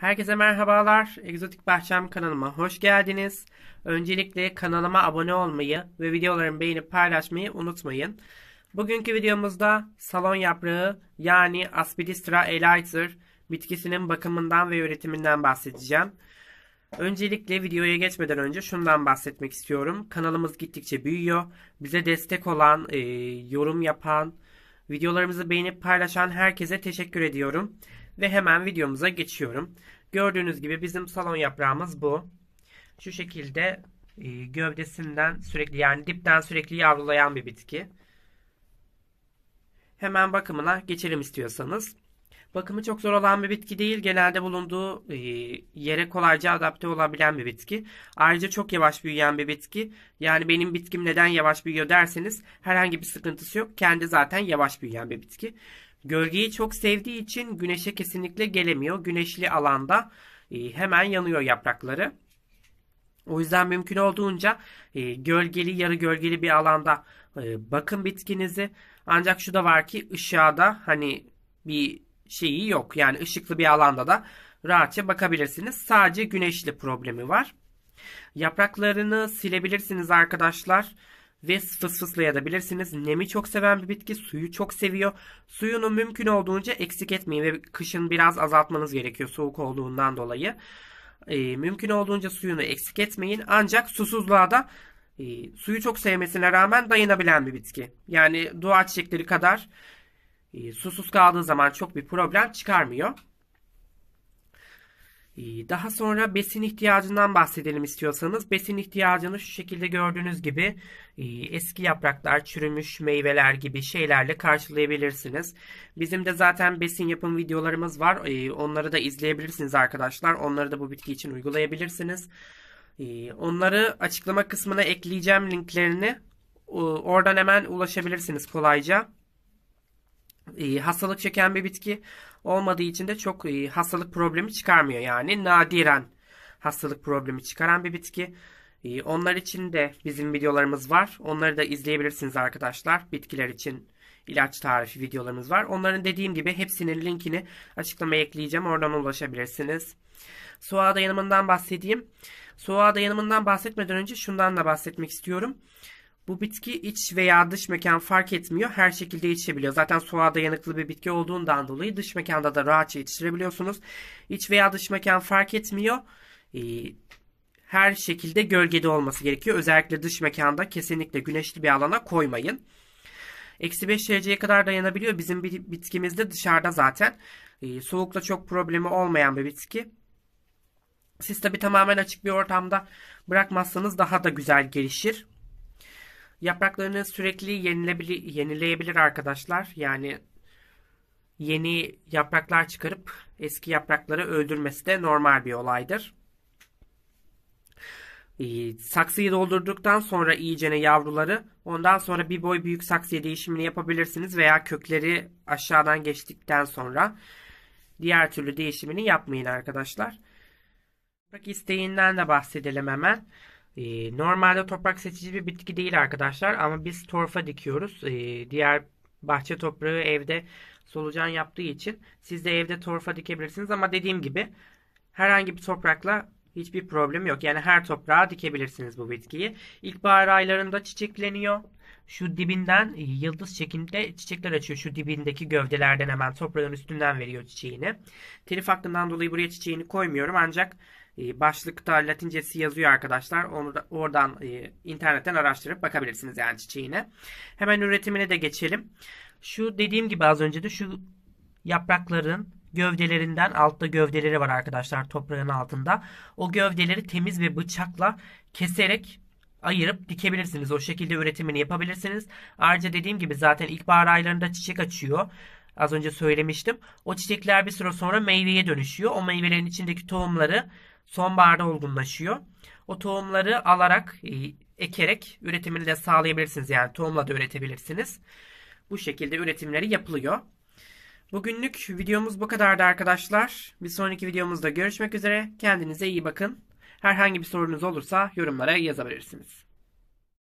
Herkese merhabalar. Egzotik Bahçem kanalıma hoş geldiniz. Öncelikle kanalıma abone olmayı ve videolarımı beğenip paylaşmayı unutmayın. Bugünkü videomuzda salon yaprağı yani Aspidistra elaizer bitkisinin bakımından ve üretiminden bahsedeceğim. Öncelikle videoya geçmeden önce şundan bahsetmek istiyorum. Kanalımız gittikçe büyüyor. Bize destek olan, e, yorum yapan, videolarımızı beğenip paylaşan herkese teşekkür ediyorum. Ve hemen videomuza geçiyorum. Gördüğünüz gibi bizim salon yaprağımız bu. Şu şekilde e, gövdesinden sürekli yani dipten sürekli yavrulayan bir bitki. Hemen bakımına geçelim istiyorsanız. Bakımı çok zor olan bir bitki değil. Genelde bulunduğu e, yere kolayca adapte olabilen bir bitki. Ayrıca çok yavaş büyüyen bir bitki. Yani benim bitkim neden yavaş büyüyor derseniz herhangi bir sıkıntısı yok. Kendi zaten yavaş büyüyen bir bitki. Gölgeyi çok sevdiği için güneşe kesinlikle gelemiyor. Güneşli alanda e, hemen yanıyor yaprakları. O yüzden mümkün olduğunca e, gölgeli yarı gölgeli bir alanda e, bakın bitkinizi. Ancak şu da var ki ışığa da hani bir şeyi yok. Yani ışıklı bir alanda da rahatça bakabilirsiniz. Sadece güneşli problemi var. Yapraklarını silebilirsiniz arkadaşlar ve fıs fıslayabilirsiniz. Nemi çok seven bir bitki suyu çok seviyor. Suyunu mümkün olduğunca eksik etmeyin ve kışın biraz azaltmanız gerekiyor soğuk olduğundan dolayı. E, mümkün olduğunca suyunu eksik etmeyin ancak susuzluğa da e, suyu çok sevmesine rağmen dayanabilen bir bitki. Yani doğa çiçekleri kadar e, susuz kaldığı zaman çok bir problem çıkarmıyor. Ee, daha sonra besin ihtiyacından bahsedelim istiyorsanız. Besin ihtiyacını şu şekilde gördüğünüz gibi e, eski yapraklar, çürümüş meyveler gibi şeylerle karşılayabilirsiniz. Bizim de zaten besin yapım videolarımız var. E, onları da izleyebilirsiniz arkadaşlar. Onları da bu bitki için uygulayabilirsiniz. E, onları açıklama kısmına ekleyeceğim linklerini. Oradan hemen ulaşabilirsiniz kolayca. E, hastalık çeken bir bitki olmadığı için de çok e, hastalık problemi çıkarmıyor. Yani nadiren hastalık problemi çıkaran bir bitki. E, onlar için de bizim videolarımız var. Onları da izleyebilirsiniz arkadaşlar. Bitkiler için ilaç tarifi videolarımız var. Onların dediğim gibi hepsinin linkini açıklamaya ekleyeceğim. Oradan ulaşabilirsiniz. Soğa dayanımından bahsedeyim. Soğa dayanımından bahsetmeden önce şundan da bahsetmek istiyorum. Bu bitki iç veya dış mekan fark etmiyor. Her şekilde yetişebiliyor. Zaten soğuğa dayanıklı bir bitki olduğundan dolayı dış mekanda da rahatça yetiştirebiliyorsunuz. İç veya dış mekan fark etmiyor. Ee, her şekilde gölgede olması gerekiyor. Özellikle dış mekanda kesinlikle güneşli bir alana koymayın. Eksi 5 dereceye kadar dayanabiliyor. Bizim bitkimiz de dışarıda zaten. Ee, soğukla çok problemi olmayan bir bitki. Siz tabi tamamen açık bir ortamda bırakmazsanız daha da güzel gelişir. Yapraklarını sürekli yenileyebilir arkadaşlar. Yani yeni yapraklar çıkarıp eski yaprakları öldürmesi de normal bir olaydır. Ee, saksıyı doldurduktan sonra iyicene yavruları ondan sonra bir boy büyük saksıya değişimini yapabilirsiniz veya kökleri aşağıdan geçtikten sonra diğer türlü değişimini yapmayın arkadaşlar. Bak isteğinden de bahsedelim hemen. Ee, normalde toprak seçici bir bitki değil arkadaşlar ama biz torfa dikiyoruz. Ee, diğer bahçe toprağı evde solucan yaptığı için siz de evde torfa dikebilirsiniz ama dediğim gibi herhangi bir toprakla hiçbir problem yok. Yani her toprağa dikebilirsiniz bu bitkiyi. İlkbahar aylarında çiçekleniyor. Şu dibinden e, yıldız şeklinde çiçekler açıyor. Şu dibindeki gövdelerden hemen toprağın üstünden veriyor çiçeğini. Telif hakkından dolayı buraya çiçeğini koymuyorum ancak ee, başlıkta latincesi yazıyor arkadaşlar. Onu da, oradan e, internetten araştırıp bakabilirsiniz yani çiçeğine. Hemen üretimine de geçelim. Şu dediğim gibi az önce de şu yaprakların gövdelerinden altta gövdeleri var arkadaşlar toprağın altında. O gövdeleri temiz bir bıçakla keserek ayırıp dikebilirsiniz. O şekilde üretimini yapabilirsiniz. Ayrıca dediğim gibi zaten ilkbahar aylarında çiçek açıyor. Az önce söylemiştim. O çiçekler bir süre sonra meyveye dönüşüyor. O meyvelerin içindeki tohumları sonbaharda olgunlaşıyor. O tohumları alarak, e, ekerek üretimini de sağlayabilirsiniz. Yani tohumla da üretebilirsiniz. Bu şekilde üretimleri yapılıyor. Bugünlük videomuz bu kadardı arkadaşlar. Bir sonraki videomuzda görüşmek üzere. Kendinize iyi bakın. Herhangi bir sorunuz olursa yorumlara yazabilirsiniz.